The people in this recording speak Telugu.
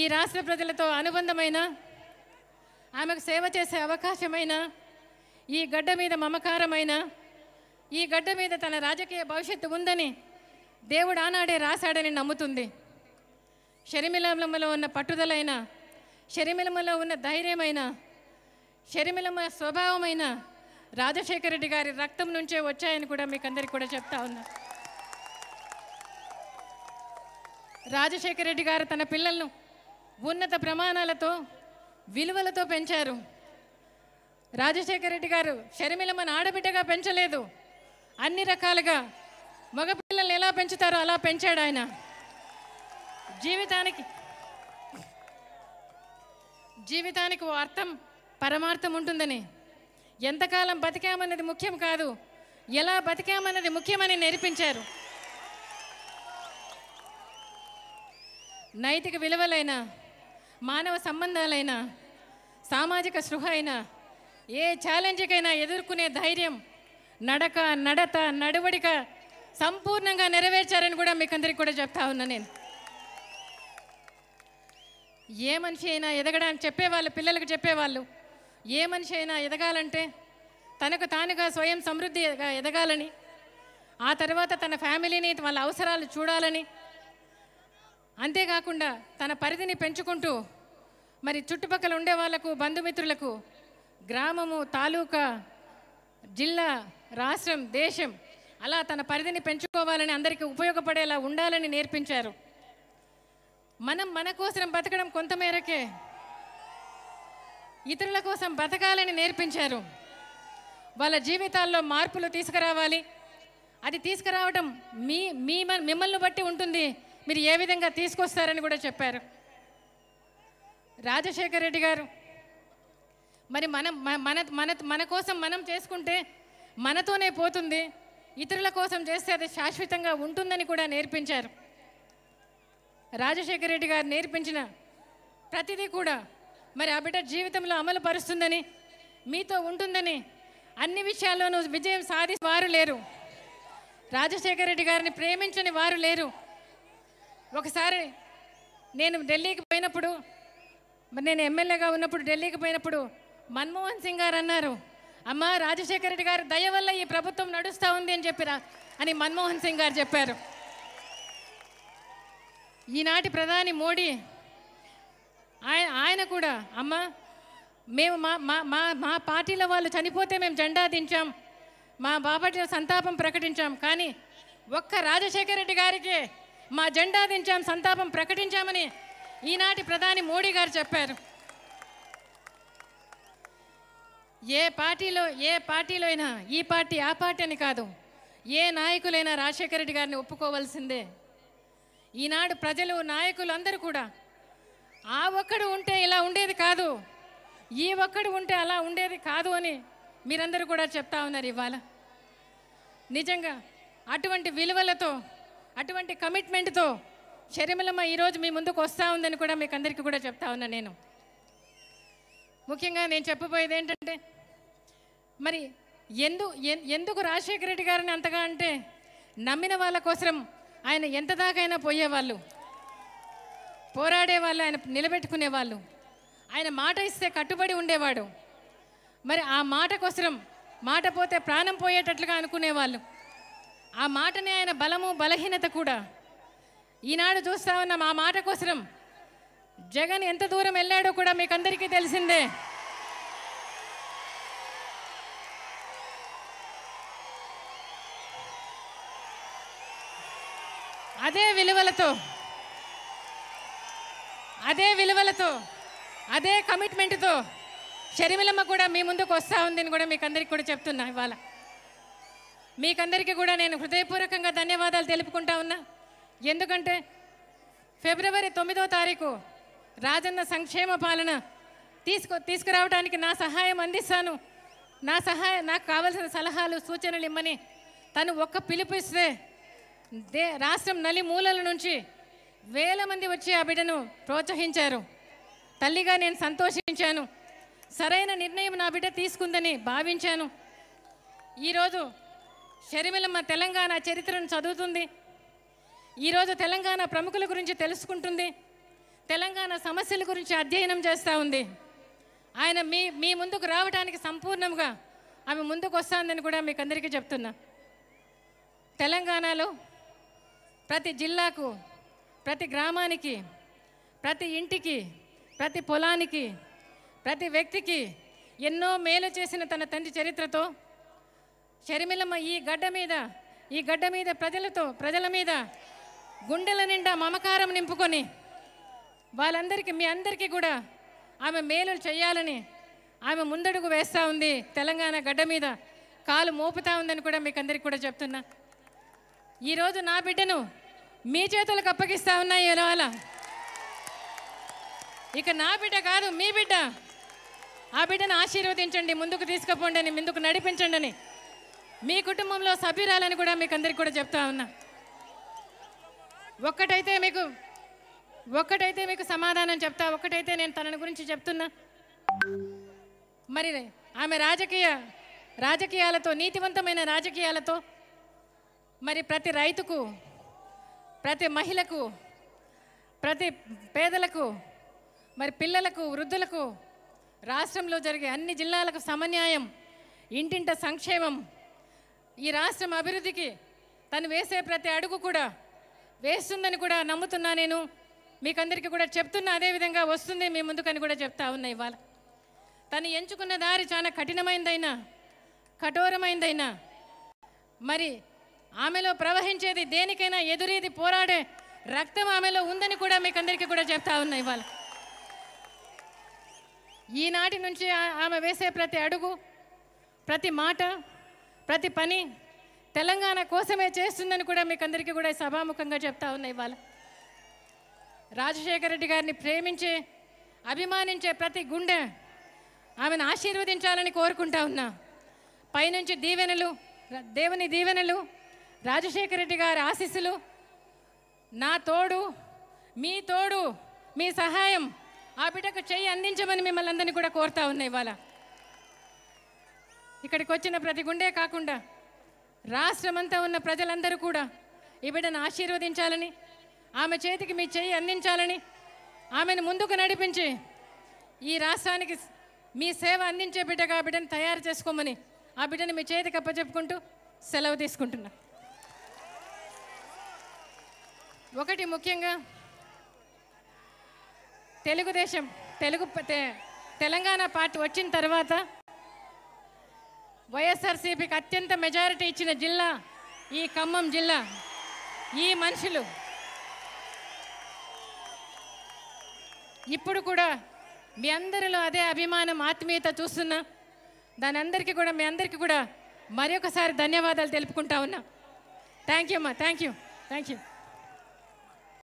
ఈ రాష్ట్ర ప్రజలతో అనుబంధమైన ఆమెకు సేవ చేసే అవకాశమైన ఈ గడ్డ మీద మమకారమైన ఈ గడ్డ మీద తన రాజకీయ భవిష్యత్తు ఉందని దేవుడు ఆనాడే రాశాడని నమ్ముతుంది షరిమిలమ్మలో ఉన్న పట్టుదలైన షరిమిలమ్మలో ఉన్న ధైర్యమైన శరిమిలమ స్వభావమైన రాజశేఖర రెడ్డి గారి రక్తం నుంచే వచ్చాయని కూడా మీకు అందరికీ కూడా చెప్తా ఉన్నా రాజశేఖర రెడ్డి గారు తన పిల్లలను ఉన్నత ప్రమాణాలతో విలువలతో పెంచారు రాజశేఖర రెడ్డి గారు షర్మిలమ్మను ఆడబిడ్డగా పెంచలేదు అన్ని రకాలుగా మగపిల్లల్ని ఎలా పెంచుతారో అలా పెంచాడు ఆయన జీవితానికి జీవితానికి ఓ అర్థం పరమార్థం ఉంటుందని ఎంతకాలం బతికామన్నది ముఖ్యం కాదు ఎలా బతికామన్నది ముఖ్యమని నేర్పించారు నైతిక విలువలైన మానవ సంబంధాలైనా సామాజిక సృహ అయినా ఏ ఛాలెంజ్కైనా ఎదుర్కొనే ధైర్యం నడక నడత నడవడిక సంపూర్ణంగా నెరవేర్చారని కూడా మీకు అందరికి కూడా చెప్తా ఉన్నా నేను ఏ మనిషి అయినా ఎదగడానికి చెప్పేవాళ్ళు పిల్లలకు చెప్పేవాళ్ళు ఏ మనిషి అయినా ఎదగాలంటే తనకు తానుగా స్వయం సమృద్ధిగా ఎదగాలని ఆ తర్వాత తన ఫ్యామిలీని వాళ్ళ అవసరాలు చూడాలని అంతేకాకుండా తన పరిధిని పెంచుకుంటూ మరి చుట్టుపక్కల ఉండే వాళ్ళకు బంధుమిత్రులకు గ్రామము తాలూకా జిల్లా రాష్ట్రం దేశం అలా తన పరిధిని పెంచుకోవాలని అందరికీ ఉపయోగపడేలా ఉండాలని నేర్పించారు మనం మన కోసం బతకడం కొంతమేరకే ఇతరుల కోసం బతకాలని నేర్పించారు వాళ్ళ జీవితాల్లో మార్పులు తీసుకురావాలి అది తీసుకురావడం మీ మీ మిమ్మల్ని బట్టి ఉంటుంది మీరు ఏ విధంగా తీసుకొస్తారని కూడా చెప్పారు రాజశేఖర రెడ్డి గారు మరి మనం మన మన మన కోసం మనం చేసుకుంటే మనతోనే పోతుంది ఇతరుల కోసం చేస్తే అది శాశ్వతంగా ఉంటుందని కూడా నేర్పించారు రాజశేఖర రెడ్డి గారు నేర్పించిన ప్రతిదీ కూడా మరి ఆ బిడ్డ జీవితంలో అమలు పరుస్తుందని మీతో ఉంటుందని అన్ని విషయాల్లోనూ విజయం సాధి వారు లేరు రాజశేఖర రెడ్డి గారిని ప్రేమించని వారు లేరు ఒకసారి నేను ఢిల్లీకి పోయినప్పుడు మరి నేను ఎమ్మెల్యేగా ఉన్నప్పుడు ఢిల్లీకి పోయినప్పుడు మన్మోహన్ సింగ్ గారు అన్నారు అమ్మ రాజశేఖర రెడ్డి గారు దయ వల్ల ఈ ప్రభుత్వం నడుస్తూ ఉంది అని చెప్పిరా అని మన్మోహన్ సింగ్ గారు చెప్పారు ఈనాటి ప్రధాని మోడీ ఆయన ఆయన కూడా అమ్మ మేము మా మా మా పార్టీలో వాళ్ళు చనిపోతే మేము జెండా దించాం మా బాపట్ల సంతాపం ప్రకటించాం కానీ ఒక్క రాజశేఖర రెడ్డి గారికి మా జెండా దించాం సంతాపం ప్రకటించామని ఈనాటి ప్రధాని మోడీ గారు చెప్పారు ఏ పార్టీలో ఏ పార్టీలో అయినా ఈ పార్టీ ఆ పార్టీ అని కాదు ఏ నాయకులైనా రాజశేఖర రెడ్డి గారిని ఒప్పుకోవాల్సిందే ఈనాడు ప్రజలు నాయకులు అందరూ కూడా ఆ ఒక్కడు ఉంటే ఇలా ఉండేది కాదు ఈ ఒక్కడు ఉంటే అలా ఉండేది కాదు అని మీరందరూ కూడా చెప్తా ఉన్నారు ఇవాళ నిజంగా అటువంటి విలువలతో అటువంటి కమిట్మెంట్తో శరిమలమ్మ ఈరోజు మీ ముందుకు వస్తూ ఉందని కూడా మీకు అందరికీ కూడా చెప్తా ఉన్నా నేను ముఖ్యంగా నేను చెప్పబోయేది ఏంటంటే మరి ఎందు ఎందుకు రాజశేఖర రెడ్డి గారిని అంతగా అంటే నమ్మిన వాళ్ళ కోసం ఆయన ఎంత దాకైనా పోయేవాళ్ళు పోరాడేవాళ్ళు ఆయన నిలబెట్టుకునేవాళ్ళు ఆయన మాట ఇస్తే కట్టుబడి ఉండేవాడు మరి ఆ మాట కోసం మాట పోతే ప్రాణం పోయేటట్లుగా అనుకునేవాళ్ళు ఆ మాటనే ఆయన బలము బలహీనత కూడా ఈనాడు చూస్తా ఉన్నాం ఆ మాట కోసం జగన్ ఎంత దూరం వెళ్ళాడో కూడా మీకందరికీ తెలిసిందే అదే విలువలతో అదే విలువలతో అదే కమిట్మెంట్తో షర్మిలమ్మ కూడా మీ ముందుకు వస్తూ ఉందని కూడా మీకు అందరికీ కూడా చెప్తున్నా ఇవాళ మీకందరికీ కూడా నేను హృదయపూర్వకంగా ధన్యవాదాలు తెలుపుకుంటా ఉన్నా ఎందుకంటే ఫిబ్రవరి తొమ్మిదో తారీఖు రాజన్న సంక్షేమ పాలన తీసుకు తీసుకురావడానికి నా సహాయం అందిస్తాను నా సహాయం నాకు కావలసిన సలహాలు సూచనలు ఇమ్మని తను ఒక్క పిలుపుస్తే దే రాష్ట్రం నలి మూలల నుంచి వేల మంది వచ్చి ఆ బిడ్డను ప్రోత్సహించారు తల్లిగా నేను సంతోషించాను సరైన నిర్ణయం నా బిడ్డ తీసుకుందని భావించాను ఈరోజు షరిమిలమ్మ తెలంగాణ చరిత్రను చదువుతుంది ఈరోజు తెలంగాణ ప్రముఖుల గురించి తెలుసుకుంటుంది తెలంగాణ సమస్యల గురించి అధ్యయనం చేస్తూ ఉంది ఆయన మీ మీ ముందుకు రావడానికి సంపూర్ణంగా ఆమె ముందుకు వస్తుందని కూడా మీకు అందరికీ చెప్తున్నా తెలంగాణలో ప్రతి జిల్లాకు ప్రతి గ్రామానికి ప్రతి ఇంటికి ప్రతి పొలానికి ప్రతి వ్యక్తికి ఎన్నో మేలు చేసిన తన తండ్రి చరిత్రతో షర్మిలమ్మ ఈ గడ్డ మీద ఈ గడ్డ మీద ప్రజలతో ప్రజల మీద గుండెల నిండా మమకారం నింపుకొని వాళ్ళందరికీ మీ అందరికీ కూడా ఆమె మేలు చేయాలని ఆమె ముందడుగు వేస్తూ ఉంది తెలంగాణ గడ్డ మీద కాలు మోపుతా ఉందని కూడా మీకు అందరికీ కూడా చెప్తున్నా ఈరోజు నా బిడ్డను మీ చేతులకు అప్పగిస్తూ ఉన్నాయి ఎలవాల ఇక నా బిడ్డ కాదు మీ బిడ్డ ఆ బిడ్డను ఆశీర్వదించండి ముందుకు తీసుకుపోండి అని ముందుకు నడిపించండి అని మీ కుటుంబంలో సభ్యురాలని కూడా మీకు అందరికీ కూడా చెప్తా ఉన్నా ఒక్కటైతే మీకు ఒక్కటైతే మీకు సమాధానం చెప్తా ఒక్కటైతే నేను తనని గురించి చెప్తున్నా మరి ఆమె రాజకీయ రాజకీయాలతో నీతివంతమైన రాజకీయాలతో మరి ప్రతి రైతుకు ప్రతి మహిళకు ప్రతి పేదలకు మరి పిల్లలకు వృద్ధులకు రాష్ట్రంలో జరిగే అన్ని జిల్లాలకు సమన్యాయం ఇంటింట సంక్షేమం ఈ రాష్ట్రం అభివృద్ధికి తను వేసే ప్రతి అడుగు కూడా వేస్తుందని కూడా నమ్ముతున్నా నేను మీకందరికీ కూడా చెప్తున్నా అదేవిధంగా వస్తుంది మీ ముందుకని కూడా చెప్తా ఉన్నా ఇవాళ తను ఎంచుకున్న దారి చాలా కఠినమైందైనా కఠోరమైందైనా మరి ఆమెలో ప్రవహించేది దేనికైనా ఎదురేది పోరాడే రక్తం ఆమెలో ఉందని కూడా మీకు అందరికీ కూడా చెప్తా ఉన్నా ఇవాళ ఈనాటి నుంచి ఆమె వేసే ప్రతి అడుగు ప్రతి మాట ప్రతి పని తెలంగాణ కోసమే చేస్తుందని కూడా మీకు అందరికీ కూడా సభాముఖంగా చెప్తా ఉన్నా ఇవాళ రాజశేఖర రెడ్డి గారిని ప్రేమించే అభిమానించే ప్రతి గుండె ఆమెను ఆశీర్వదించాలని కోరుకుంటా ఉన్నా పైనుంచి దీవెనలు దేవుని దీవెనలు రాజశేఖర రెడ్డి గారి ఆశీస్సులు నా తోడు మీ తోడు మీ సహాయం ఆ బిడ్డకు చేయి అందించమని మిమ్మల్ని అందరినీ కూడా కోరుతా ఉన్నాయి ఇవాళ ఇక్కడికి వచ్చిన ప్రతి గుండే కాకుండా రాష్ట్రమంతా ఉన్న ప్రజలందరూ కూడా ఈ బిడ్డను ఆశీర్వదించాలని ఆమె చేతికి మీ చేయి అందించాలని ఆమెను ముందుకు నడిపించి ఈ రాష్ట్రానికి మీ సేవ అందించే బిడ్డగా ఆ బిడ్డను తయారు చేసుకోమని ఆ బిడ్డను మీ చేతికి అప్పచెప్పుకుంటూ సెలవు తీసుకుంటున్నా ఒకటి ముఖ్యంగా తెలుగుదేశం తెలుగు తెలంగాణ పార్టీ వచ్చిన తర్వాత వైఎస్ఆర్సీపీకి అత్యంత మెజారిటీ ఇచ్చిన జిల్లా ఈ ఖమ్మం జిల్లా ఈ మనుషులు ఇప్పుడు కూడా మీ అందరిలో అదే అభిమానం ఆత్మీయత చూస్తున్నా దాని అందరికీ కూడా మీ అందరికీ కూడా మరొకసారి ధన్యవాదాలు తెలుపుకుంటా ఉన్నా థ్యాంక్ యూ అమ్మా థ్యాంక్ యూ థ్యాంక్ యూ